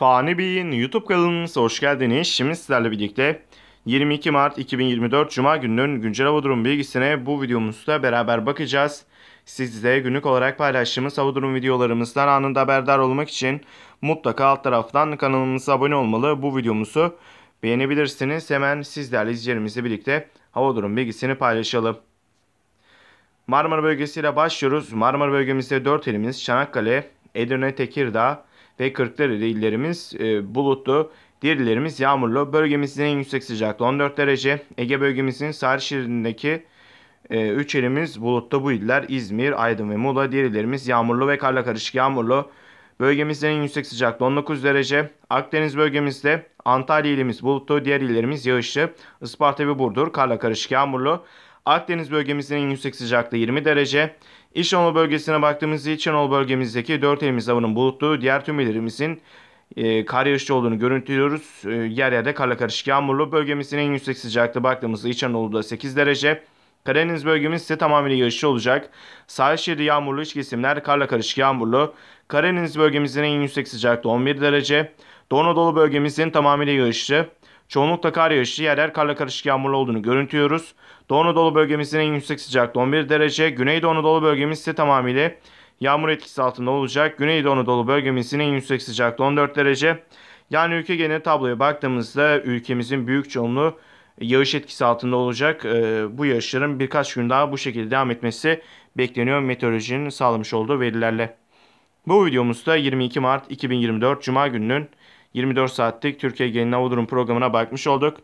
Fani Bey'in YouTube kanalımıza hoş geldiniz. Şimdi sizlerle birlikte 22 Mart 2024 Cuma gününün güncel hava durum bilgisine bu videomuzda beraber bakacağız. Siz günlük olarak paylaştığımız hava durum videolarımızdan anında haberdar olmak için mutlaka alt taraftan kanalımıza abone olmalı. Bu videomuzu beğenebilirsiniz. Hemen sizlerle izleyicilerimizle birlikte hava durum bilgisini paylaşalım. Marmara bölgesiyle başlıyoruz. Marmara bölgemizde 4 ilimiz Çanakkale, Edirne, Tekirdağ, ve 40'ları illerimiz e, bulutlu. diğer Diğerlerimiz yağmurlu. Bölgemizin en yüksek sıcaklığı 14 derece. Ege bölgemizin sahil şeridindeki e, ilimiz bulutlu bu iller İzmir, Aydın ve Muğla. Diğer Diğerlerimiz yağmurlu ve karla karışık yağmurlu. Bölgemizin en yüksek sıcaklığı 19 derece. Akdeniz bölgemizde Antalya ilimiz bulutlu, diğer illerimiz yağışlı. Isparta ve Burdur karla karışık yağmurlu. Akdeniz bölgemizin yüksek sıcaklığı 20 derece. İç Anadolu bölgesine baktığımız için Anadolu bölgemizdeki 4 elimiz havanın bulutlu, diğer tüm ilerimizin e, kar yağışlı olduğunu görüntülüyoruz. E, yer yerde karla karışık yağmurlu. Bölgemizin en yüksek sıcaklığı baktığımızda İç Anadolu'da 8 derece. Karadeniz bölgemiz ise tamamıyla yağışlı olacak. Sahil şeridi yağmurlu iç kesimler karla karışık yağmurlu. Karadeniz bölgemizin en yüksek sıcaklığı 11 derece. Doğu Anadolu bölgemizin tamamıyla yağışlı. Çoğunlukla kar yağışlı yer karla karışık yağmurlu olduğunu görüntüyoruz. Doğu Anadolu bölgemizin en yüksek sıcaklığı 11 derece. Güneydoğu Anadolu bölgemiz ise tamamıyla yağmur etkisi altında olacak. Güneydoğu Anadolu bölgemizin en yüksek sıcaklığı 14 derece. Yani ülke genel tabloya baktığımızda ülkemizin büyük çoğunluğu yağış etkisi altında olacak. Ee, bu yağışların birkaç gün daha bu şekilde devam etmesi bekleniyor meteorolojinin sağlamış olduğu verilerle. Bu videomuzda 22 Mart 2024 Cuma gününün 24 saatlik Türkiye Gelin Avudurum programına bakmış olduk.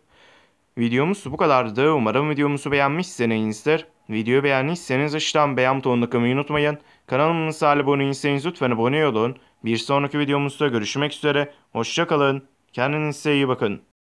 Videomuz bu kadardı. Umarım videomuzu beğenmişsinizdir. Videoyu beğendiyseniz aşağıdan beğen butonuna kılmayı unutmayın. Kanalımıza abone değilseniz lütfen abone olun. Bir sonraki videomuzda görüşmek üzere. Hoşçakalın. Kendinize iyi bakın.